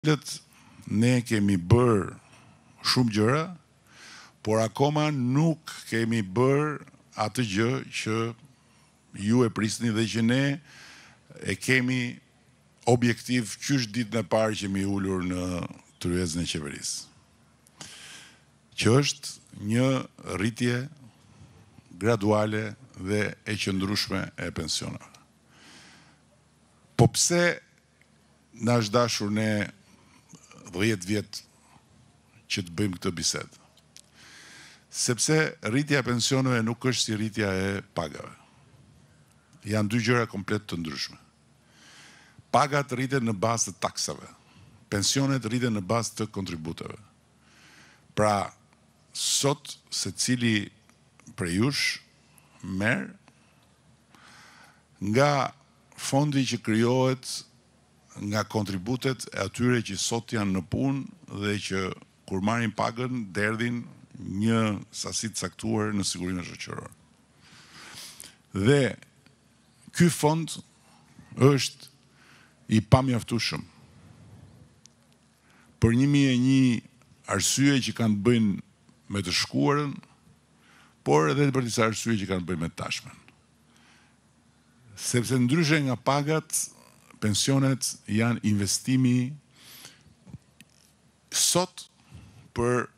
cilët ne kemi bër shumë gjëra, por akoma nuk kemi bër atë gjë që ju e prisni dhe që ne e kemi objektiv qysh ditën e parë që mi ulur në tryezën e qeverisë. Që është një rritje graduale dhe e qëndrueshme e pensionave. Po pse na është dashur ne dhjetë vjetë që të bëjmë këtë bisedë. Sepse rritja pensionëve nuk është si rritja e pagave. Janë dy gjëra komplet të ndryshme. Pagat rritë në bas të taksave. Pensionet rritë në bas të kontributeve. Pra, sot se cili prejush merë, nga fondi që kryohet nështë, nga kontributet e atyre që sot janë në punë dhe që kur marrin pagën derdhin një sasi të caktuar në sigurimin shëqëror. Dhe ky fond është i pamjaftueshëm. Për 1001 arsye që kanë bëjnë me të shkuarën, por edhe për disa arsye që kanë bëjnë me tashmen. Sepse ndryshe nga pagat pensionet janë investimi sot për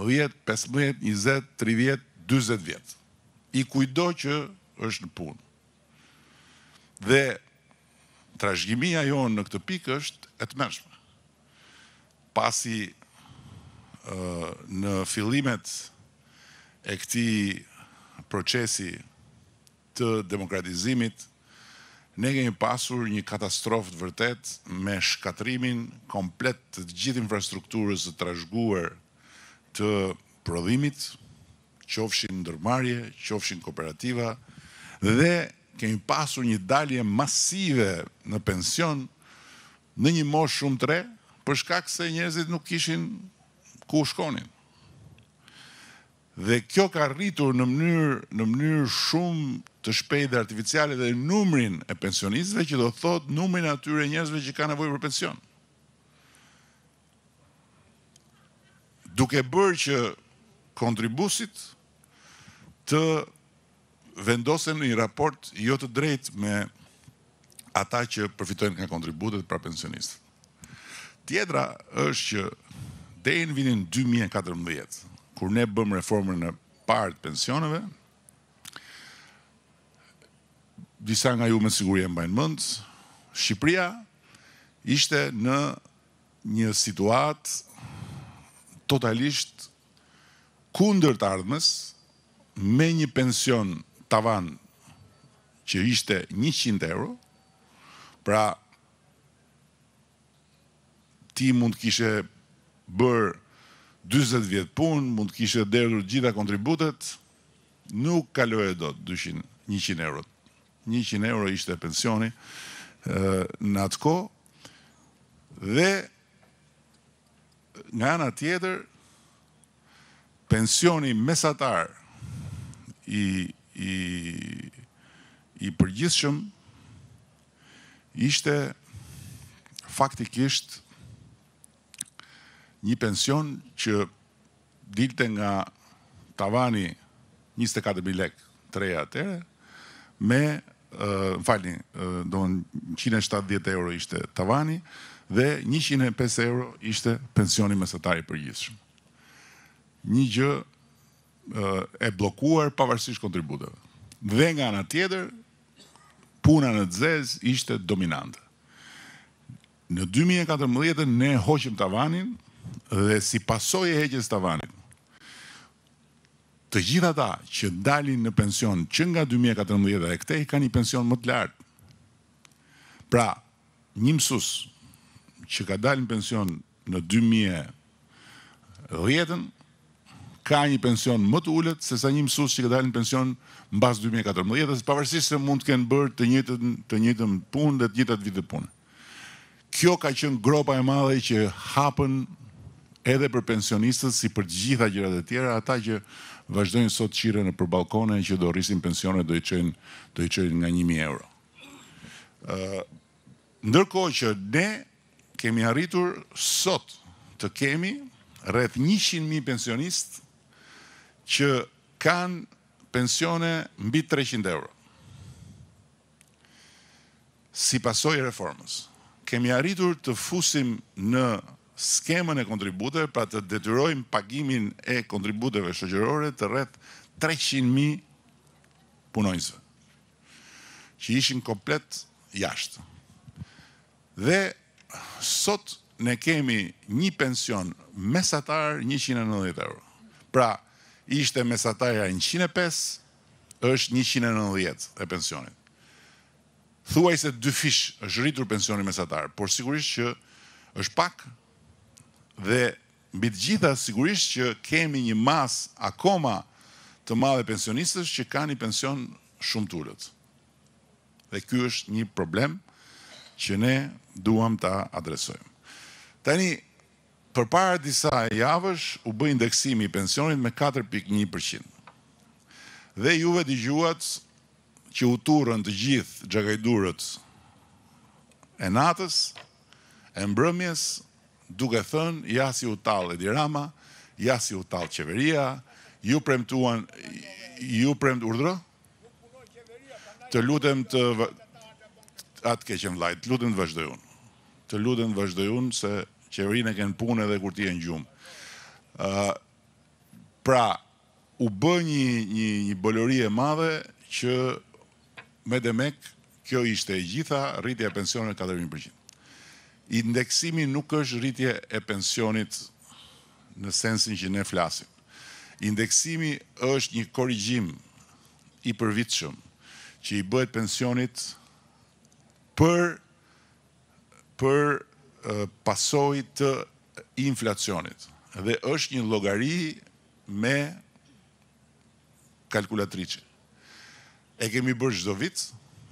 10, 15, 20, 30, 20 vjetë. I kujdo që është në punë. Dhe trashgjimia jonë në këtë pikë është e të mërshme. Pasi në filimet e këti procesi të demokratizimit, ne kemi pasur një katastrofë të vërtet me shkatrimin komplet të gjithë infrastrukturës të trashguar të prodhimit, qofshin ndërmarje, qofshin kooperativa, dhe kemi pasur një dalje masive në pension në një moshë shumë të re, përshkak se njerëzit nuk kishin ku shkonin. Dhe kjo ka rritur në mënyrë në mënyrë shumë të shpejt dhe artificiale dhe numrin e pensionistëve që do thot numrin atyre njerëzve që ka nevoj për pension. Duke bërë që kontribusit të vendosen një raport jo të drejt me ata që përfitojnë nga kontributet pra pensionistë. Tjedra është që dhejnë vinin 2014, kur ne bëm reformën e partë pensioneve, disa nga ju me e mbajnë mëndës, Shqipria ishte në një situat totalisht kunder të ardhmes me një pension tavan që ishte 100 euro, pra ti mund kishe bërë 20 vjetë punë, mund kishe derdur gjitha kontributet, nuk kalohet do të 200-100 euro të 100 euro ishte pensioni në atë ko, dhe nga nga tjetër, pensioni mesatar i, i, i përgjithshëm ishte faktikisht një pension që dilte nga tavani 24.000 lek reja të ere, me, në falni, do në 170 euro ishte tavani, dhe 105 euro ishte pensioni mesatari për gjithshëm. Një gjë e blokuar pavarësish kontributeve. Dhe nga nga tjeder, puna në të ishte dominante. Në 2014, ne hoqim tavanin dhe si pasoj e heqes tavanin, të gjitha ta që dalin në pension që nga 2014 dhe këte i ka një pension më të lartë. Pra, një mësus që ka dalin pension në 2010 ka një pension më të ullët se sa një mësus që ka dalin pension në basë 2014 dhe se pavërsisht se mund të kënë bërë të njëtën, të njëtën punë dhe të njëtët vitë punë. Kjo ka qënë gropa e madhe që hapën edhe për pensionistët si për gjitha gjërat e tjera, ata që vazhdojnë sot qire në për balkone që do rrisin pensione do i qenë, do i qenë nga 1.000 euro. Ndërko që ne kemi arritur sot të kemi rreth 100.000 pensionist që kanë pensione mbi 300 euro. Si pasoj reformës, kemi arritur të fusim në skemën e kontributeve, pra të detyrojmë pagimin e kontributeve shëgjërore të rreth 300.000 punojnësve, që ishin komplet jashtë. Dhe sot ne kemi një pension mesatar 190 euro. Pra, ishte mesatarja 105, është 190 e pensionit. Thuaj se dy fish është rritur pensioni mesatar, por sigurisht që është pak dhe mbi të gjitha sigurisht që kemi një mas akoma të madhe pensionistës që ka një pension shumë të ullët. Dhe ky është një problem që ne duham ta adresojmë. Tani, për para disa javësh u bë indeksimi i pensionit me 4.1%. Dhe juve të gjuat që u turën të gjithë gjagajdurët e natës, e mbrëmjes, duke thënë, ja si u talë Edi Rama, ja si u talë qeveria, ju premtuan, ju premt urdhërë, të lutem të, atë keqen vlajtë, të lutem të vazhdojunë, të lutem të se qeverinë e kënë punë edhe kur ti e në gjumë. Pra, u bë një, një, një e madhe që me demek kjo ishte e gjitha rritja e 4.000% indeksimi nuk është rritje e pensionit në sensin që ne flasim. Indeksimi është një korrigjim i përvitëshëm që i bëhet pensionit për për pasoj të inflacionit. Dhe është një logari me kalkulatrici. E kemi bërë zdovit,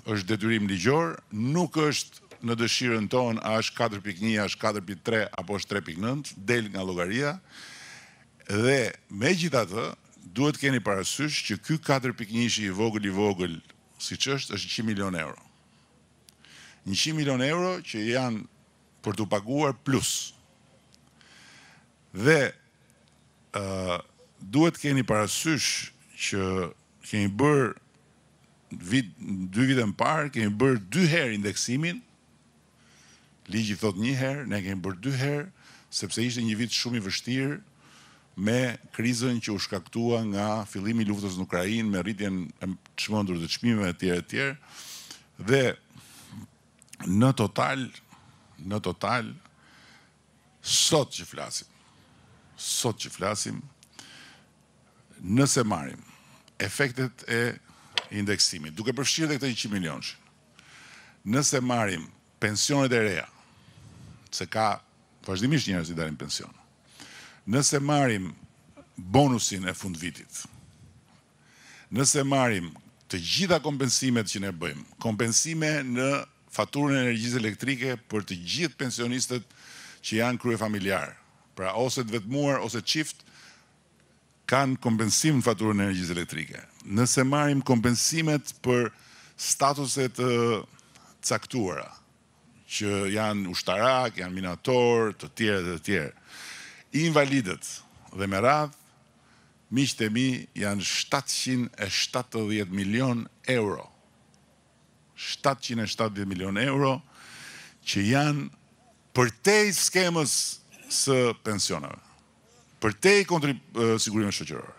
është detyrim ligjor, nuk është në dëshirën ton a është 4.1, a është 4.3, apo është 3.9, del nga logaria, dhe me gjitha të, duhet keni parasysh që ky 4.1 i vogël i vogël, si që është, është 100 milion euro. 100 milion euro që janë për të paguar plus. Dhe duhet keni parasysh që keni bërë vit, dy vitën parë, keni bërë dy herë indeksimin, Ligi thot një herë, ne kemi bërë dy herë, sepse ishte një vit shumë i vështirë me krizën që u shkaktua nga fillimi i luftës në Ukrainë me rritjen e çmendur të çmimeve etj etj. Dhe në total, në total sot që flasim, sot që flasim nëse marim efektet e indeksimit, duke përfshirë dhe këtë 100 milionësh. Nëse marim pensionet e reja, se ka vazhdimisht njerëz i dalin pension. Nëse marim bonusin e fund vitit, nëse marim të gjitha kompensimet që ne bëjmë, kompensime në faturën e energjisë elektrike për të gjithë pensionistët që janë krye familjarë, pra ose të vetëmuar, ose të qiftë, kanë kompensim në faturën e energjisë elektrike. Nëse marim kompensimet për statuset caktuara, që janë ushtarak, janë minator, të tjere dhe të tjere. Invalidet dhe me radhë, miqët e mi janë 770 milion euro. 770 milion euro që janë për te i skemës së pensionave. Për te i kontri sigurime shëqërore.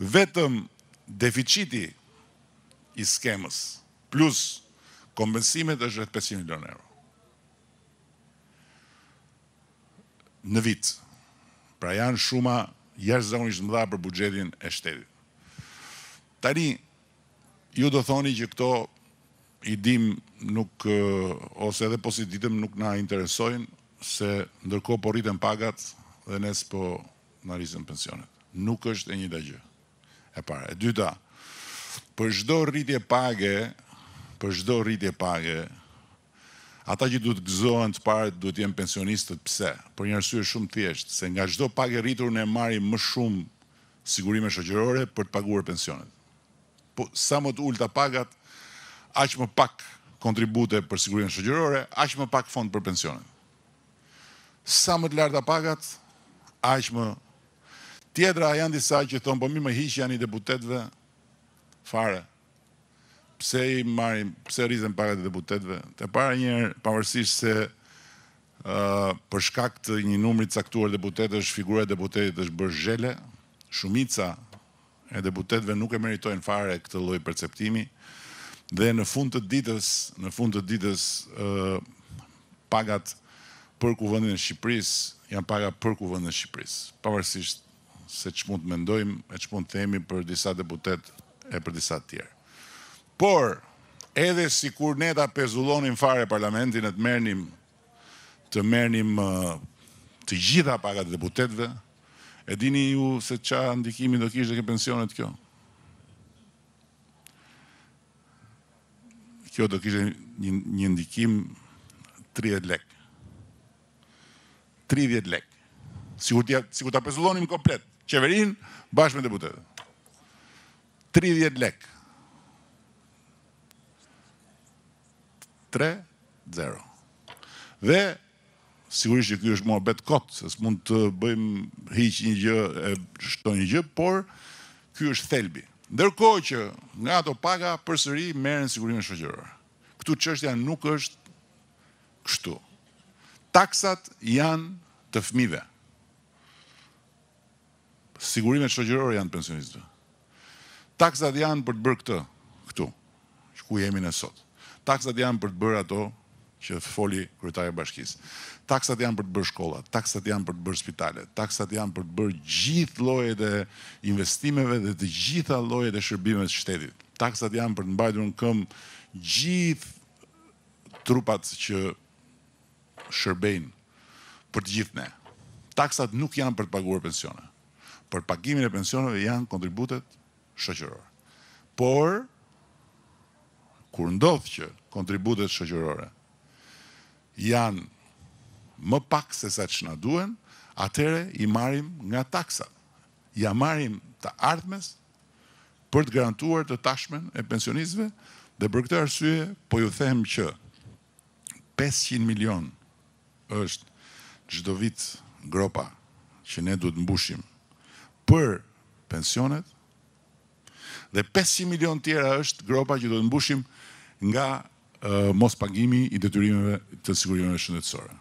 Vetëm deficiti i skemës plus kompensimet është rrët 500 milion euro. Në vitë, pra janë shuma jashtë më mëdha për bugjetin e shtetit. Tani, ju do thoni që këto i dim nuk, eh, ose edhe posititim nuk na interesojnë, se ndërko po rritën pagat dhe nes po në rrisën pensionet. Nuk është e një dëgjë. gjë. E para, e dyta, për shdo rritje page, për shdo rritje pake, ata që du të gëzohen të parët, du të jenë pensionistët pse, për një rësujë shumë tjeshtë, se nga shdo pake rritur në e marim më shumë sigurime shëgjërore për të paguar pensionet. Po, sa më të ullë të pagat, aqë më pak kontribute për sigurime shëgjërore, aqë më pak fond për pensionet. Sa më të lartë të pagat, aqë më... Tjetra janë disa që thonë, po mi më hishë janë i deputetve fare, pse i marim, pse rizem pare të deputetve? Të para njërë, pavërsisht se për shkak të një numrit saktuar deputet është figure e deputetit është bërë zhele, shumica e deputetve nuk e meritojnë fare këtë loj perceptimi, dhe në fund të ditës, në fund të ditës, pagat për kuvëndin e Shqipëris, janë pagat për kuvëndin e Shqipëris. Pavërësisht se që mund të mendojmë, e që mund të themi për disa deputet e për disa tjerë. Por, edhe si kur ne ta pezullonim fare parlamentin e të mernim të mernim të gjitha pagat e deputetve, e dini ju se qa ndikimin do kishtë dhe ke pensionet kjo? Kjo do kishtë një, një ndikim 30 lek. 30 lek. Si kur ta pezullonim komplet, qeverin bashkë me deputetve. 30 lek. 30 lek. 3-0. Dhe, sigurisht që kjo është mua betë kotë, se së mund të bëjmë hiqë një gjë, e shto një gjë, por kjo është thelbi. Ndërko që nga ato paga për sëri, merën sigurime shëgjërë. Këtu qështja nuk është kështu. Taksat janë të fmive. Sigurime shëgjërë janë pensionistëve. Taksat janë për të bërë këtë, këtu, që ku jemi në sotë. Taksat janë për të bërë ato që foli kryetari e bashkisë. Taksat janë për të bërë shkolla, taksat janë për të bërë spitale, taksat janë për të bërë gjithë llojet e investimeve dhe të gjitha llojet e shërbimeve të shtetit. Taksat janë për të mbajtur në këmbë gjithë trupat që shërbejnë për të gjithë ne. Taksat nuk janë për të paguar pensione. Për pagimin e pensioneve janë kontributet shoqërore. Por, kur ndodhë që kontributet shëgjërore janë më pak se sa që na duen, atere i marim nga taksat. Ja marim të ardhmes për të garantuar të tashmen e pensionizve dhe për këtë arsye po ju them që 500 milion është gjdo vit gropa që ne du të mbushim për pensionet dhe 500 milion tjera është gropa që du të mbushim për nga mos pagimi i detyrimeve të sigurimeve shëndetësore.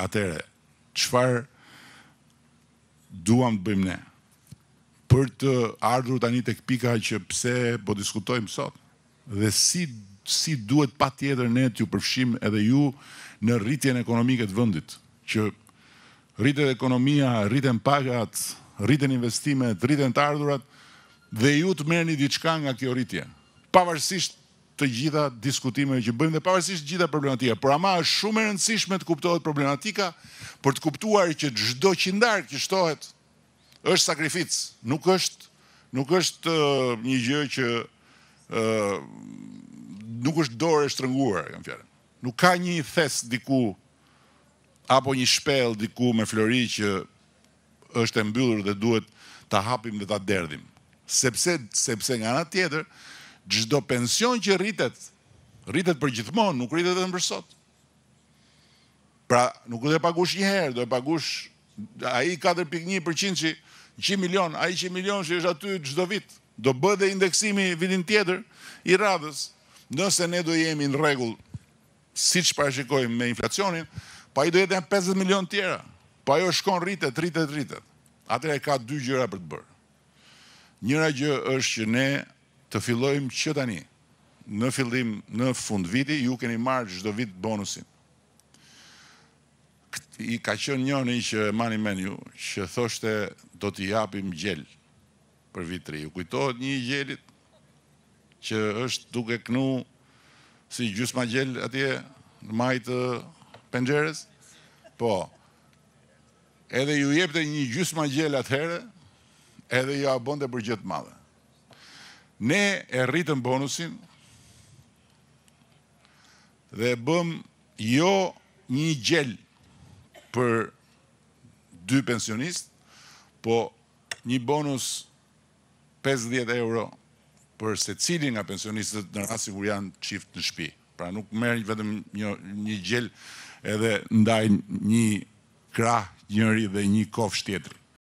Atere, qëfar duham të bëjmë ne? Për të ardhur të anjit e këpika që pse po diskutojmë sot? Dhe si, si duhet pa tjetër ne të ju përfshim edhe ju në rritjen ekonomike të vëndit? Që rritet ekonomia, rritet pagat, rritet investimet, rritet të ardhurat, dhe ju të merë një diçka nga kjo rritjen. Pavarësisht të gjitha diskutime që bëjmë dhe pavarësisht gjitha problematika, por ama është shumë e rëndësishme të kuptohet problematika për të kuptuar që çdo qindar që shtohet është sakrificë, nuk është nuk është uh, një gjë që ë uh, nuk është dorë e shtrënguar, kam fjalën. Nuk ka një thes diku apo një shpellë diku me flori që është e mbyllur dhe duhet ta hapim dhe ta derdhim. Sepse sepse nga ana tjetër, Gjithdo pension që rritet, rritet për gjithmonë, nuk rritet dhe në përsot. Pra, nuk dhe pagush njëherë, dhe pagush i 4.1% që 100 milion, i 100 milion që është aty gjithdo vitë, do bë dhe indeksimi vitin tjetër i radhës, nëse ne do jemi në regull, si që parashikojmë me inflacionin, pa i do jetë janë 50 milion tjera, pa po jo shkon rritet, rritet, rritet. Atëre ka dy gjëra për të bërë. Njëra gjë është që ne të fillojmë që tani, në fillim në fund viti, ju keni marrë gjithdo vit bonusin. I ka qënë njëni që mani menju, që thoshte do t'i japim gjell për vitri. Ju kujtohet një gjellit që është duke knu si gjusë ma gjell atje në majtë pëngjeres, po, edhe ju jepte një gjusë ma gjell atëherë, edhe ju abonde për gjithë madhe. Ne e rritëm bonusin dhe bëm jo një gjel për dy pensionist, po një bonus 50 euro për se cili nga pensionistët në rrasi kur janë qift në shpi. Pra nuk merë vetëm një, një gjel edhe ndaj një krah njëri dhe një kofsh tjetëri.